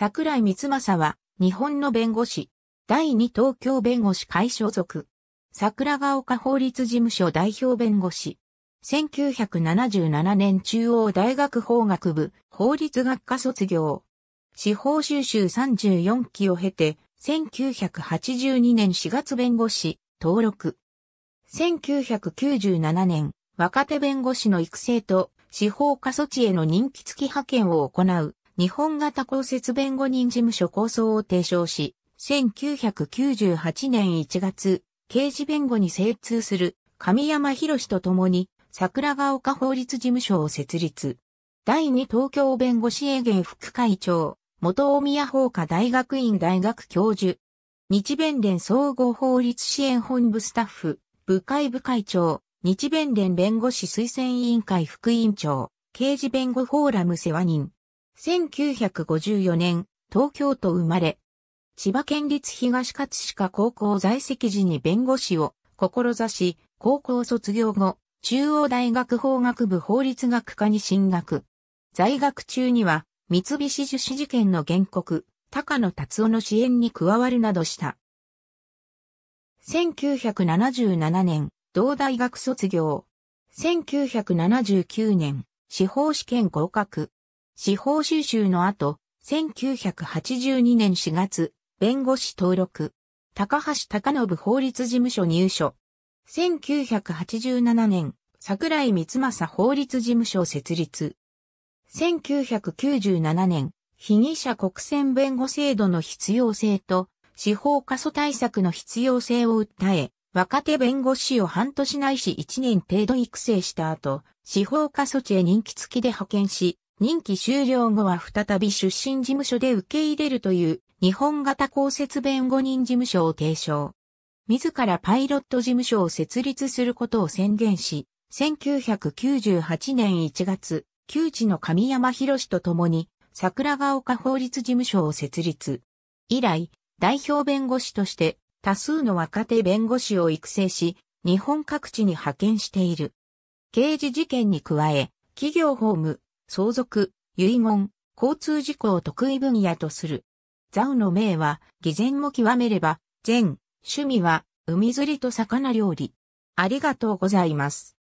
桜井光正は、日本の弁護士。第2東京弁護士会所属。桜ヶ丘法律事務所代表弁護士。1977年中央大学法学部法律学科卒業。司法修習34期を経て、1982年4月弁護士登録。1997年、若手弁護士の育成と司法過疎地への任期付き派遣を行う日本型公設弁護人事務所構想を提唱し、1998年1月、刑事弁護に精通する神山博と共に桜ヶ丘法律事務所を設立。第2東京弁護士営業副会長、元大宮法科大学院大学教授。日弁連総合法律支援本部スタッフ、部会部会長、日弁連弁護士推薦委員会副委員長、刑事弁護フォーラム世話人。1954年、東京都生まれ。千葉県立東葛飾高校在籍時に弁護士を志し、高校卒業後、中央大学法学部法律学科に進学。在学中には、三菱樹脂事件の原告、高野達夫の支援に加わるなどした。1977年、同大学卒業。1979年、司法試験合格。司法修習の後、1982年4月、弁護士登録。高橋隆信法律事務所入所。1987年、桜井光正法律事務所設立。1997年、被疑者国選弁護制度の必要性と、司法過疎対策の必要性を訴え、若手弁護士を半年ないし1年程度育成した後、司法過疎地へ人気付きで派遣し、任期終了後は再び出身事務所で受け入れるという日本型公設弁護人事務所を提唱。自らパイロット事務所を設立することを宣言し、1998年1月、旧知の神山博と共に桜ヶ丘法律事務所を設立。以来、代表弁護士として多数の若手弁護士を育成し、日本各地に派遣している。刑事事件に加え、企業法務、相続、遺言、交通事故を得意分野とする。ザウの名は、偽善も極めれば、善、趣味は、海釣りと魚料理。ありがとうございます。